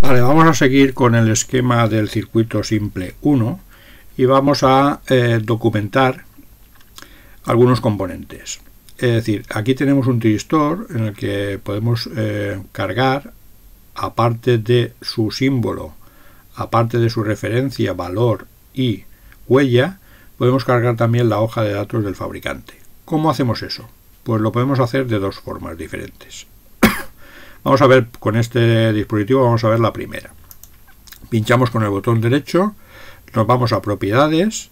vamos a seguir con el esquema del circuito simple 1 y vamos a eh, documentar algunos componentes. Es decir, aquí tenemos un tristor en el que podemos eh, cargar, aparte de su símbolo, aparte de su referencia, valor y huella, podemos cargar también la hoja de datos del fabricante. ¿Cómo hacemos eso? Pues lo podemos hacer de dos formas diferentes. Vamos a ver con este dispositivo, vamos a ver la primera. Pinchamos con el botón derecho, nos vamos a propiedades,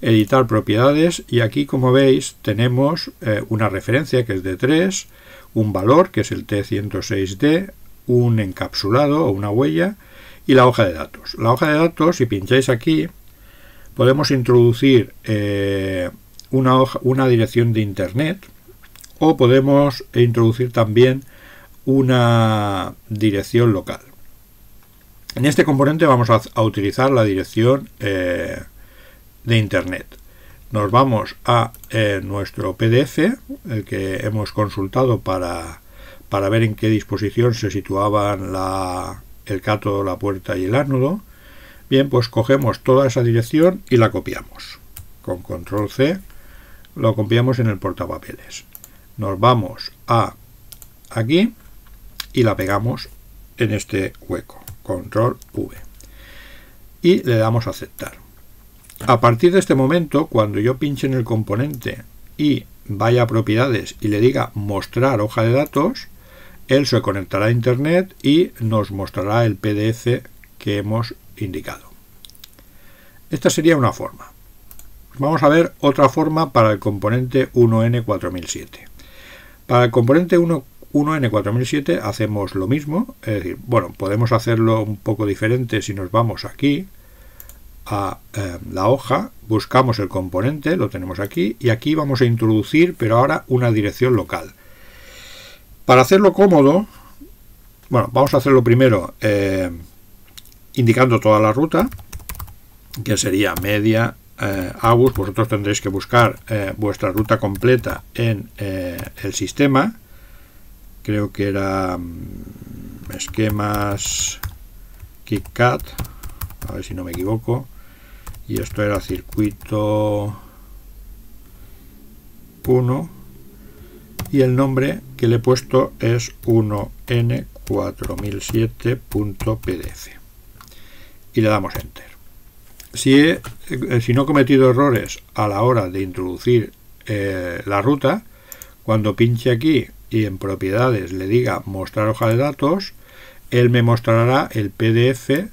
editar propiedades y aquí como veis tenemos eh, una referencia que es de 3, un valor que es el T106D, un encapsulado o una huella y la hoja de datos. La hoja de datos, si pincháis aquí, podemos introducir eh, una, una dirección de internet o podemos introducir también una dirección local. En este componente vamos a, utilizar la dirección eh, de Internet. Nos vamos a eh, nuestro PDF, el que hemos consultado para, ver en qué disposición se situaban el cátodo, la puerta y el ánodo. Bien, pues cogemos toda esa dirección y la copiamos. Con control C lo copiamos en el portapapeles. Nos vamos a aquí y la pegamos en este hueco. Control V. Y le damos a aceptar. A partir de este momento, cuando yo pinche en el componente y vaya a propiedades y le diga mostrar hoja de datos, él se conectará a internet y nos mostrará el PDF que hemos indicado. Esta sería una forma. Vamos a ver otra forma para el componente 1N4007. Para el componente 1 1 N4007 hacemos lo mismo, es decir, bueno, podemos hacerlo un poco diferente si nos vamos aquí a eh, la hoja, buscamos el componente, lo tenemos aquí, y aquí vamos a introducir, pero ahora una dirección local. Para hacerlo cómodo, bueno, vamos a hacerlo primero eh, indicando toda la ruta, que sería media, eh, vosotros tendréis que buscar eh, vuestra ruta completa en el sistema, creo que era mm, esquemas KitKat, a ver si no me equivoco, y esto era circuito 1 y el nombre que le he puesto es 1n4007.pdf y le damos enter. Si, eh, si no he cometido errores a la hora de introducir eh, la ruta, cuando pinche aquí y en propiedades le diga mostrar hoja de datos, él me mostrará el PDF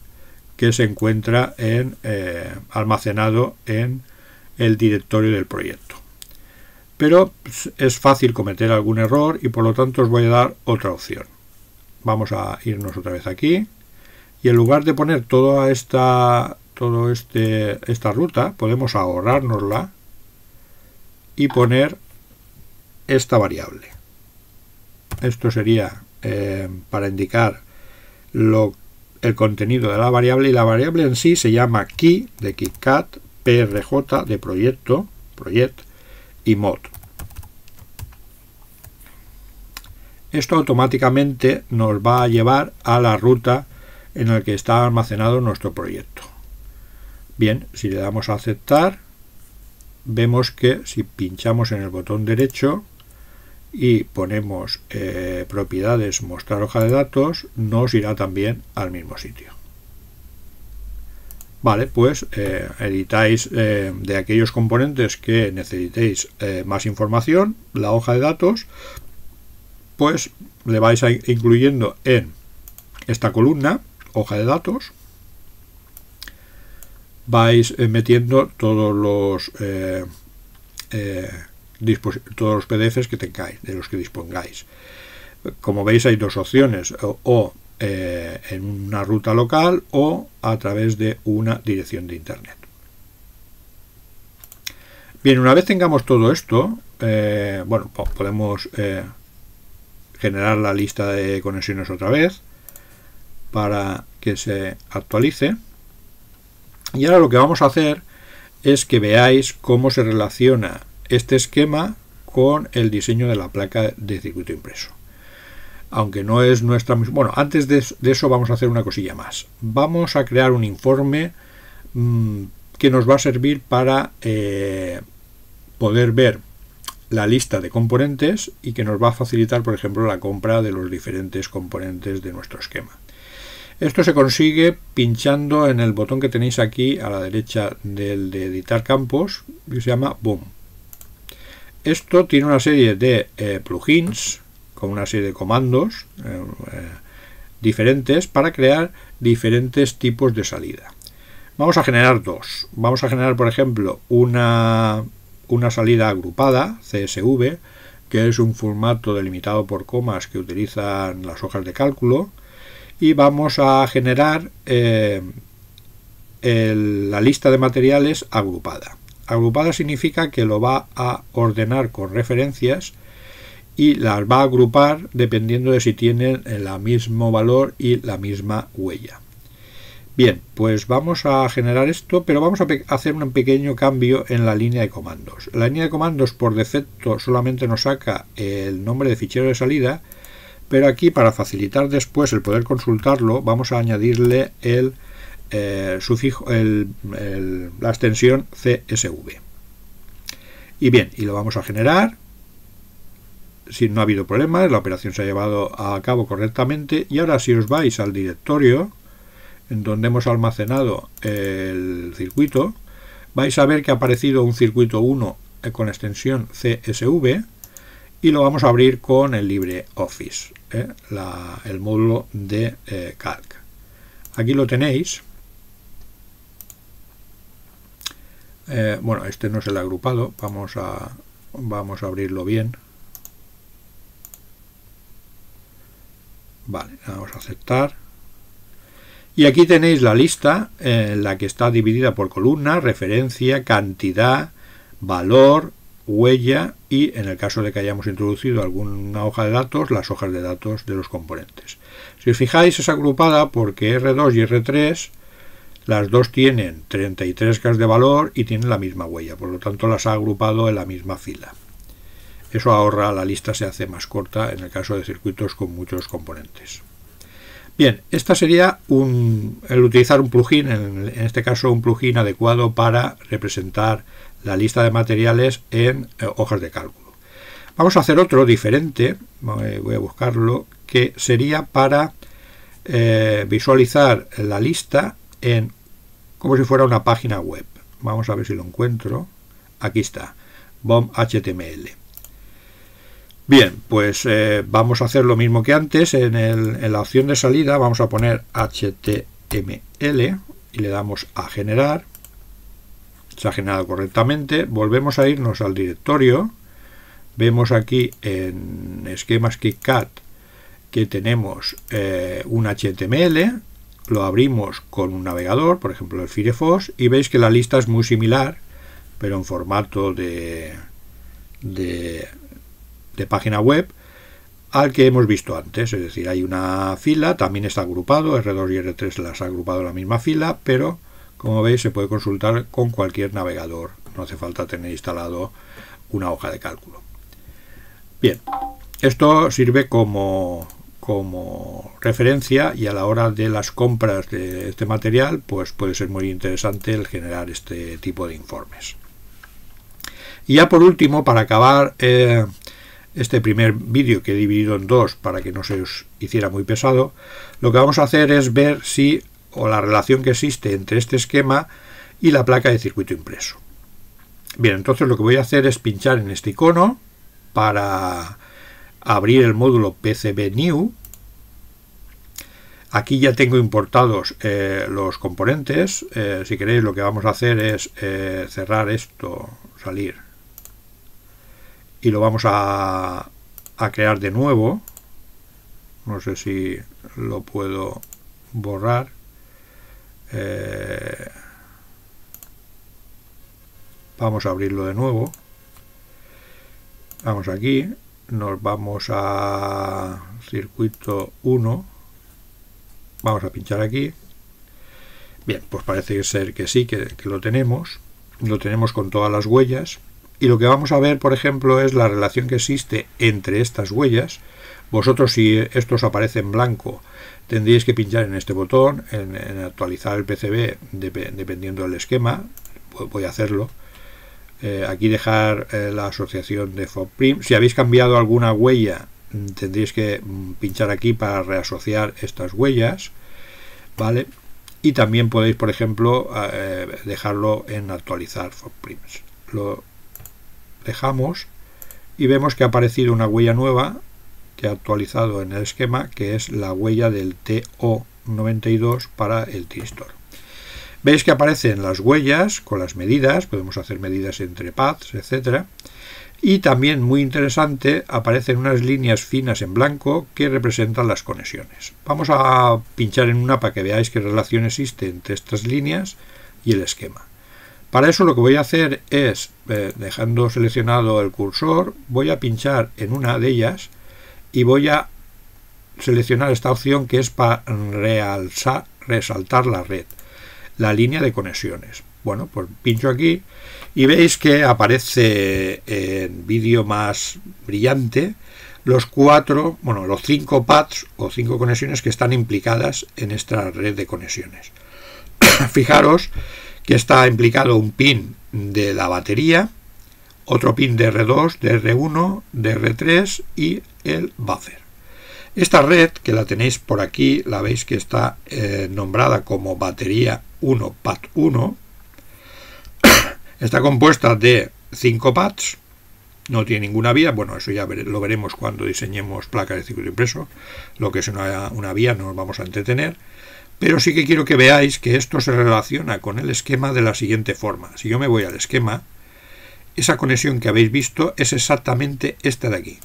que se encuentra en, eh, almacenado en el directorio del proyecto. Pero es fácil cometer algún error y por lo tanto os voy a dar otra opción. Vamos a irnos otra vez aquí y en lugar de poner toda esta, todo este, esta ruta podemos ahorrárnosla y poner esta variable. Esto sería eh, para indicar el contenido de la variable y la variable en sí se llama key de KitKat, PRJ de proyecto, project y mod. Esto automáticamente nos va a llevar a la ruta en la que está almacenado nuestro proyecto. Bien, si le damos a aceptar, vemos que si pinchamos en el botón derecho, y ponemos eh, propiedades mostrar hoja de datos, nos irá también al mismo sitio. Vale, pues eh, editáis eh, de aquellos componentes que necesitéis más información, la hoja de datos, pues le vais incluyendo en esta columna, hoja de datos, vais metiendo todos los todos los PDFs que tengáis, de los que dispongáis. Como veis hay dos opciones, o, eh, en una ruta local o a través de una dirección de Internet. Bien, una vez tengamos todo esto, eh, bueno, podemos eh, generar la lista de conexiones otra vez para que se actualice. Y ahora lo que vamos a hacer es que veáis cómo se relaciona este esquema con el diseño de la placa de circuito impreso. Aunque no es nuestra misma... Bueno, antes de, eso vamos a hacer una cosilla más. Vamos a crear un informe mm, que nos va a servir para eh, poder ver la lista de componentes y que nos va a facilitar, por ejemplo, la compra de los diferentes componentes de nuestro esquema. Esto se consigue pinchando en el botón que tenéis aquí a la derecha del de editar campos, que se llama BOOM. Esto tiene una serie de eh, plugins con una serie de comandos eh, eh, diferentes para crear diferentes tipos de salida. Vamos a generar dos. Vamos a generar, por ejemplo, una, una salida agrupada, CSV, que es un formato delimitado por comas que utilizan las hojas de cálculo. Y vamos a generar la lista de materiales agrupada. Agrupada significa que lo va a ordenar con referencias y las va a agrupar dependiendo de si tienen el mismo valor y la misma huella. Bien, pues vamos a generar esto, pero vamos a hacer un pequeño cambio en la línea de comandos. La línea de comandos por defecto solamente nos saca el nombre de fichero de salida, pero aquí para facilitar después el poder consultarlo vamos a añadirle el eh, sufijo, la extensión CSV. Y bien, y lo vamos a generar. Si no ha habido problemas, la operación se ha llevado a cabo correctamente. Y ahora si os vais al directorio en donde hemos almacenado el circuito, vais a ver que ha aparecido un circuito 1 eh, con extensión CSV y lo vamos a abrir con el LibreOffice, eh, el módulo de Calc. Aquí lo tenéis. Eh, bueno, este no es el agrupado, vamos a, vamos a abrirlo bien. Vale, vamos a aceptar. Y aquí tenéis la lista, en eh, la que está dividida por columna, referencia, cantidad, valor, huella y en el caso de que hayamos introducido alguna hoja de datos, las hojas de datos de los componentes. Si os fijáis es agrupada porque R2 y R3 las dos tienen 33 cas de valor y tienen la misma huella, por lo tanto las ha agrupado en la misma fila. Eso ahorra, la lista se hace más corta en el caso de circuitos con muchos componentes. Bien, esta sería el utilizar un plugin, en, este caso un plugin adecuado para representar la lista de materiales en eh, hojas de cálculo. Vamos a hacer otro diferente, eh, voy a buscarlo, que sería para eh, visualizar la lista en como si fuera una página web. Vamos a ver si lo encuentro. Aquí está, bomb HTML. Bien, pues eh, vamos a hacer lo mismo que antes. En, la opción de salida vamos a poner HTML y le damos a generar. Se ha generado correctamente. Volvemos a irnos al directorio. Vemos aquí en esquemas KitKat que tenemos eh, un HTML lo abrimos con un navegador, por ejemplo el Firefox, y veis que la lista es muy similar, pero en formato de, de, página web al que hemos visto antes, es decir, hay una fila, también está agrupado, R2 y R3 las ha agrupado en la misma fila, pero como veis se puede consultar con cualquier navegador, no hace falta tener instalado una hoja de cálculo. Bien, esto sirve como como referencia y a la hora de las compras de este material pues puede ser muy interesante el generar este tipo de informes. Y ya por último, para acabar eh, este primer vídeo que he dividido en dos para que no se os hiciera muy pesado, lo que vamos a hacer es ver si o la relación que existe entre este esquema y la placa de circuito impreso. Bien, entonces lo que voy a hacer es pinchar en este icono para abrir el módulo PCB New. Aquí ya tengo importados eh, los componentes. Eh, si queréis lo que vamos a hacer es eh, cerrar esto, salir. Y lo vamos a crear de nuevo. No sé si lo puedo borrar. vamos a abrirlo de nuevo. Vamos aquí, nos vamos a circuito 1 vamos a pinchar aquí bien pues parece ser que sí que, lo tenemos lo tenemos con todas las huellas y lo que vamos a ver por ejemplo es la relación que existe entre estas huellas vosotros si esto os aparece en blanco tendríais que pinchar en este botón en, actualizar el PCB dependiendo del esquema voy a hacerlo eh, aquí dejar eh, la asociación de FOPRIM. Si habéis cambiado alguna huella, mm, tendréis que mm, pinchar aquí para reasociar estas huellas. ¿Vale? Y también podéis, por ejemplo, eh, dejarlo en actualizar FOPRIMS. Lo dejamos y vemos que ha aparecido una huella nueva que ha actualizado en el esquema, que es la huella del TO92 para el t Veis que aparecen las huellas con las medidas, podemos hacer medidas entre pads, etc. Y también, muy interesante, aparecen unas líneas finas en blanco que representan las conexiones. Vamos a pinchar en una para que veáis qué relación existe entre estas líneas y el esquema. Para eso lo que voy a hacer es, eh, dejando seleccionado el cursor, voy a pinchar en una de ellas y voy a seleccionar esta opción que es para realzar, resaltar la red la línea de conexiones. Bueno, pues pincho aquí y veis que aparece en vídeo más brillante los cuatro, bueno, los cinco pads o cinco conexiones que están implicadas en esta red de conexiones. Fijaros que está implicado un pin de la batería, otro pin de R2, de R1, de R3 y el buffer. Esta red, que la tenéis por aquí, la veis que está eh, nombrada como batería 1 pad 1, está compuesta de 5 pads, no tiene ninguna vía, bueno, eso ya lo veremos cuando diseñemos placas de circuito impreso, lo que es una, una vía, no nos vamos a entretener, pero sí que quiero que veáis que esto se relaciona con el esquema de la siguiente forma. Si yo me voy al esquema, esa conexión que habéis visto es exactamente esta de aquí.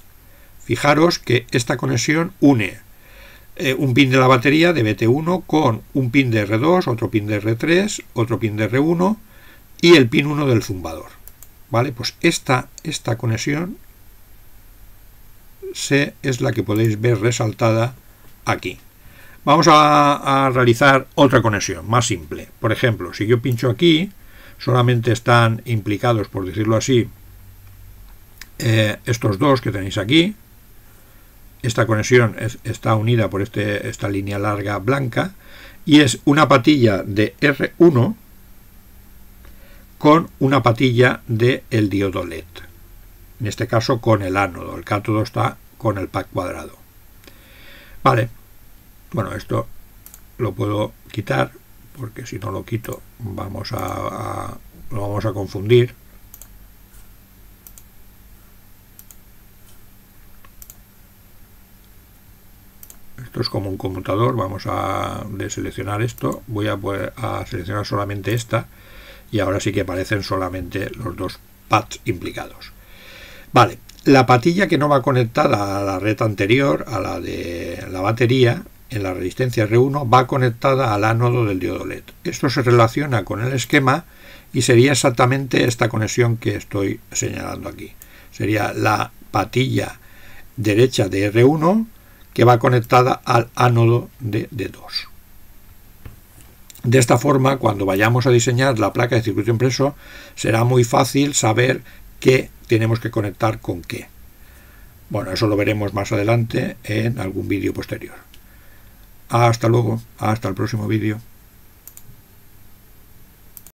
Fijaros que esta conexión une eh, un pin de la batería de BT1 con un pin de R2, otro pin de R3, otro pin de R1 y el pin 1 del zumbador. ¿Vale? Pues esta, esta conexión es la que podéis ver resaltada aquí. Vamos a, realizar otra conexión más simple. Por ejemplo, si yo pincho aquí, solamente están implicados, por decirlo así, eh, estos dos que tenéis aquí, esta conexión está unida por este, esta línea larga blanca y es una patilla de R1 con una patilla del el diodo LED. En este caso con el ánodo. El cátodo está con el pack cuadrado. Vale. Bueno, esto lo puedo quitar porque si no lo quito vamos lo vamos a confundir es como un conmutador, vamos a deseleccionar esto. Voy a, a seleccionar solamente esta. Y ahora sí que aparecen solamente los dos pads implicados. Vale, la patilla que no va conectada a la red anterior, a la de la batería, en la resistencia R1, va conectada al ánodo del diodo LED. Esto se relaciona con el esquema y sería exactamente esta conexión que estoy señalando aquí. Sería la patilla derecha de R1 que va conectada al ánodo de D2. De esta forma, cuando vayamos a diseñar la placa de circuito impreso, será muy fácil saber qué tenemos que conectar con qué. Bueno, eso lo veremos más adelante en algún vídeo posterior. Hasta luego, hasta el próximo vídeo.